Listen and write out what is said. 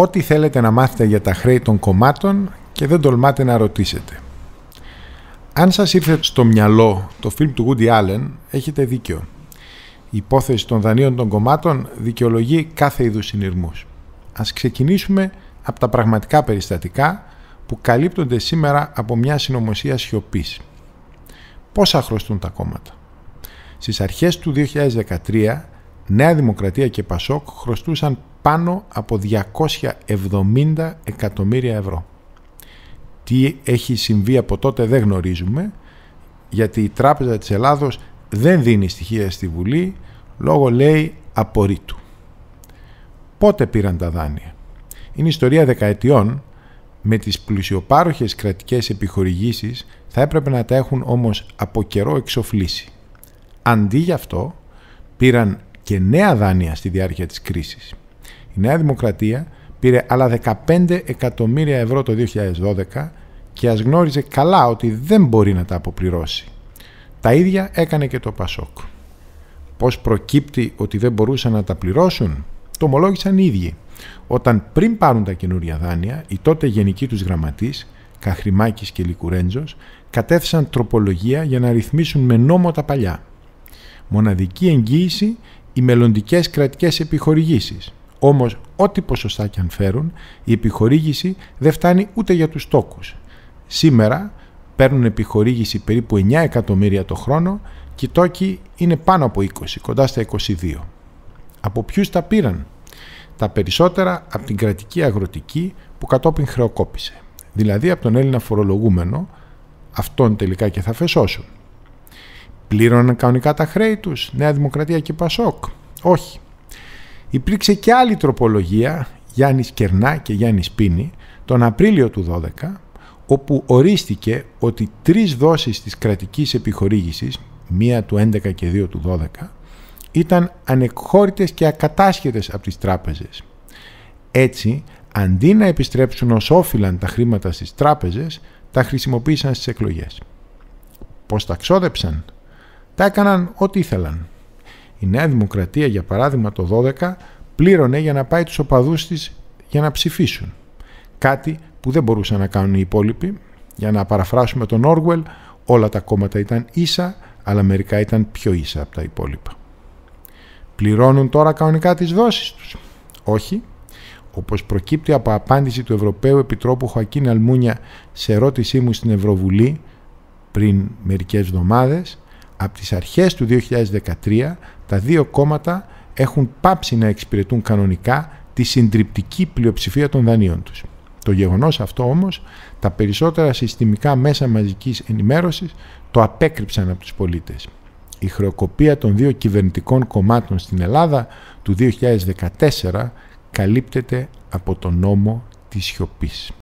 ό,τι θέλετε να μάθετε για τα χρέη των κομμάτων και δεν τολμάτε να ρωτήσετε. Αν σας ήρθε στο μυαλό το φιλμ του Woody Allen, έχετε δίκιο. Η υπόθεση των δανείων των κομμάτων δικαιολογεί κάθε είδους συνειρμούς. Ας ξεκινήσουμε από τα πραγματικά περιστατικά που καλύπτονται σήμερα από μια συνωμοσία σιωπής. Πόσα χρωστούν τα κόμματα. Στις αρχές του 2013, Νέα Δημοκρατία και Πασόκ χρωστούσαν πάνω από 270 εκατομμύρια ευρώ. Τι έχει συμβεί από τότε δεν γνωρίζουμε, γιατί η Τράπεζα της Ελλάδος δεν δίνει στοιχεία στη Βουλή, λόγω λέει απορρίτου. Πότε πήραν τα δάνεια. Είναι ιστορία δεκαετιών, με τις πλουσιοπάροχες κρατικές επιχορηγήσεις θα έπρεπε να τα έχουν όμως από καιρό εξοφλήσει. Αντί γι' αυτό πήραν και νέα δάνεια στη διάρκεια της κρίσης. Η Νέα Δημοκρατία πήρε άλλα 15 εκατομμύρια ευρώ το 2012 και ας γνώριζε καλά ότι δεν μπορεί να τα αποπληρώσει. Τα ίδια έκανε και το Πασόκ. Πώς προκύπτει ότι δεν μπορούσαν να τα πληρώσουν, το ομολόγησαν οι ίδιοι. Όταν πριν πάρουν τα καινούρια δάνεια, η τότε γενική τους γραμματής, Καχρημάκης και Λικουρέντζος, κατέθεσαν τροπολογία για να ρυθμίσουν με νόμο τα παλιά. Μοναδική εγγύηση οι μελλοντικές κρατικές επιχορηγήσεις. Όμως, ό,τι ποσοστά και αν φέρουν, η επιχορήγηση δεν φτάνει ούτε για τους τόκους. Σήμερα παίρνουν επιχορήγηση περίπου 9 εκατομμύρια το χρόνο και οι τόκοι είναι πάνω από 20, κοντά στα 22. Από ποιους τα πήραν? Τα περισσότερα από την κρατική αγροτική που κατόπιν χρεοκόπησε. Δηλαδή από τον Έλληνα φορολογούμενο, αυτόν τελικά και θα φεσώσουν. Πλήρωναν κανονικά τα χρέη τους, Νέα Δημοκρατία και Πασόκ. Όχι. Υπήρξε και άλλη τροπολογία Γιάννης Κερνά και Γιάννης Πίνη τον Απρίλιο του 12 όπου ορίστηκε ότι τρεις δόσεις της κρατικής επιχορήγησης, μία του 11 και δύο του 12, ήταν ανεκχώρητες και ακατάσχετες από τις τράπεζες. Έτσι, αντί να επιστρέψουν ως όφυλαν τα χρήματα στις τράπεζες, τα χρησιμοποίησαν στις εκλογές. Πώς τα ξόδεψαν? Τα έκαναν ό,τι ήθελαν. Η Νέα Δημοκρατία, για παράδειγμα, το 12 πλήρωνε για να πάει τους οπαδούς της για να ψηφίσουν. Κάτι που δεν μπορούσαν να κάνουν οι υπόλοιποι. Για να παραφράσουμε τον Όργουελ, όλα τα κόμματα ήταν ίσα, αλλά μερικά ήταν πιο ίσα από τα υπόλοιπα. Πληρώνουν τώρα κανονικά τις δόσεις τους. Όχι. Όπως προκύπτει από απάντηση του Ευρωπαίου Επιτρόπου Χωακίν Αλμούνια σε ερώτησή μου στην Ευρωβουλή πριν μερικές εβδομάδες, από τις αρχές του 2013 τα δύο κόμματα έχουν πάψει να εξυπηρετούν κανονικά τη συντριπτική πλειοψηφία των δανείων τους. Το γεγονός αυτό όμως, τα περισσότερα συστημικά μέσα μαζικής ενημέρωσης το απέκρυψαν από τους πολίτες. Η χρεοκοπία των δύο κυβερνητικών κομμάτων στην Ελλάδα του 2014 καλύπτεται από τον νόμο της σιωπής.